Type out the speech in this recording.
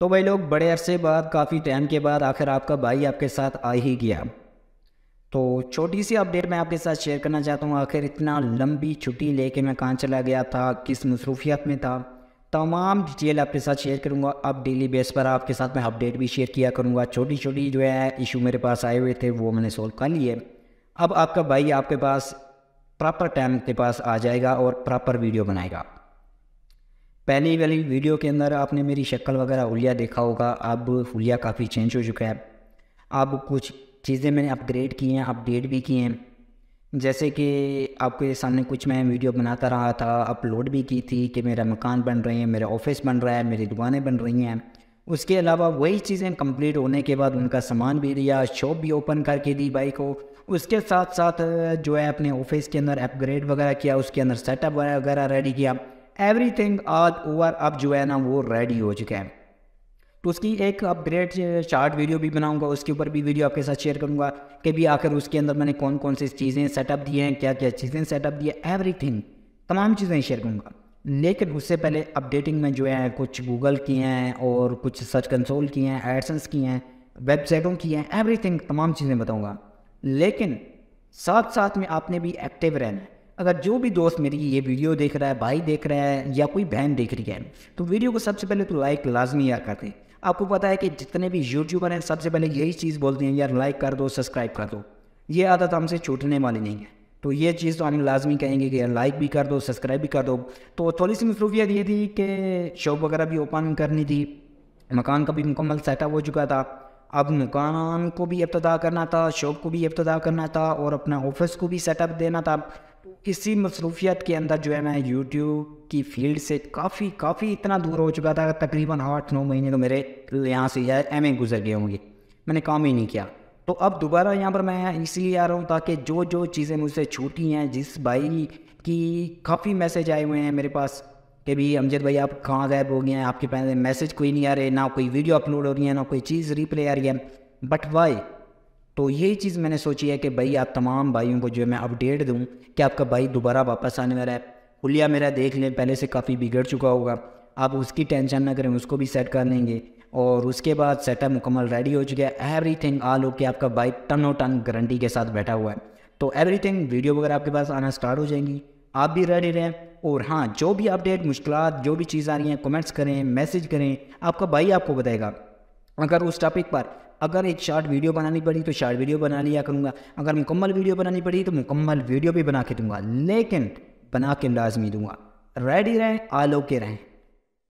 तो भाई लोग बड़े अरसे बाद काफ़ी टाइम के बाद आखिर आपका भाई आपके साथ आ ही गया तो छोटी सी अपडेट मैं आपके साथ शेयर करना चाहता हूँ आखिर इतना लंबी छुट्टी लेके मैं कहाँ चला गया था किस मसरूफियात में था तमाम डिटेल आपके साथ शेयर करूँगा अब डेली बेस पर आपके साथ मैं अपडेट भी शेयर किया करूँगा छोटी छोटी जो है इशू मेरे पास आए हुए थे वो मैंने सोल्व कर लिए अब आपका भाई आपके पास प्रॉपर टाइम के पास आ जाएगा और प्रॉपर वीडियो बनाएगा पहली वाली वीडियो के अंदर आपने मेरी शक्ल वगैरह हुलिया देखा होगा अब हुलिया काफ़ी चेंज हो चुका है अब कुछ चीज़ें मैंने अपग्रेड की हैं अपडेट भी की हैं जैसे कि आपके सामने कुछ मैं वीडियो बनाता रहा था अपलोड भी की थी कि मेरा मकान बन रहे हैं मेरा ऑफिस बन रहा है मेरी दुकानें बन रही हैं उसके अलावा वही चीज़ें कंप्लीट होने के बाद उनका सामान भी दिया शॉप भी ओपन करके दी बाइक को उसके साथ साथ जो है अपने ऑफिस के अंदर अपग्रेड वगैरह किया उसके अंदर सेटअप वगैरह रेडी किया थिंग आल ओवर अब जो है ना वो रेडी हो चुके हैं तो उसकी एक अपग्रेड चार्ट वीडियो भी बनाऊंगा उसके ऊपर भी वीडियो आपके साथ शेयर करूंगा कि भी आखिर उसके अंदर मैंने कौन कौन सी चीज़ें सेटअप दिए हैं क्या क्या चीज़ें सेटअप दी है एवरीथिंग तमाम चीज़ें शेयर करूंगा लेकिन उससे पहले अपडेटिंग में जो है कुछ गूगल की हैं और कुछ सर्च कंसोल की हैं एडसन्स की हैं वेबसाइटों की हैं एवरीथिंग तमाम चीज़ें बताऊँगा लेकिन साथ साथ में आपने भी एक्टिव रहना है अगर जो भी दोस्त मेरी ये वीडियो देख रहा है भाई देख रहा है या कोई बहन देख रही है तो वीडियो को सबसे पहले तो लाइक लाजमी यार कर दें आपको पता है कि जितने भी यूट्यूबर हैं सबसे पहले यही चीज़ बोलते हैं यार लाइक कर दो सब्सक्राइब कर दो ये आदत हमसे छूटने वाली नहीं है तो ये चीज़ तो आने लाजमी कहेंगे कि यार लाइक भी कर दो सब्सक्राइब भी कर दो तो थोड़ी सी मसरूफियत ये थी कि शॉप वगैरह भी ओपन करनी थी मकान का भी मुकम्मल सेटअप हो चुका था अब मकान को भी इब्तदा करना था शॉप को भी इब्तदा करना था और अपना ऑफिस को भी सेटअप देना था किसी मसरूफियत के अंदर जो है मैं यूट्यूब की फील्ड से काफ़ी काफ़ी इतना दूर हो चुका था तकरीबन आठ नौ महीने तो मेरे यहाँ से यार एम ए गुजर गए होंगे मैंने काम ही नहीं किया तो अब दोबारा यहाँ पर मैं इसलिए आ रहा हूँ ताकि जो जो चीज़ें मुझसे छूटी हैं जिस भाई की काफ़ी मैसेज आए हुए हैं मेरे पास कि भाई अमजद भाई आप कहाँ गायब हो गए हैं आपके पास मैसेज कोई नहीं आ रहे ना कोई वीडियो अपलोड हो रही है ना कोई चीज़ रिप्ले आ रही है बट वाई तो यही चीज़ मैंने सोची है कि भाई आप तमाम भाइयों को जो है मैं अपडेट दूँ कि आपका भाई दोबारा वापस आने वाला है खुलिया मेरा देख लें पहले से काफ़ी बिगड़ चुका होगा आप उसकी टेंशन ना करें उसको भी सेट कर लेंगे और उसके बाद सेटअप मुकम्मल रेडी हो चुका है एवरी थिंग आल हो के आपका बाइक टन ओ टन गारंटी के साथ बैठा हुआ है तो एवरी थिंग वीडियो वगैरह आपके पास आना स्टार्ट हो जाएंगी आप भी रेडी रहें और हाँ जो भी अपडेट मुश्किल जो भी चीज़ आ रही हैं कमेंट्स करें मैसेज करें आपका भाई आपको बताएगा अगर उस टॉपिक पर अगर एक शार्ट वीडियो बनानी पड़ी तो शार्ट वीडियो बना लिया करूँगा अगर मुकम्मल वीडियो बनानी पड़ी तो मुकम्मल वीडियो भी बना के दूंगा लेकिन बना के लाजमी दूंगा रेडी रहें आलो के रहें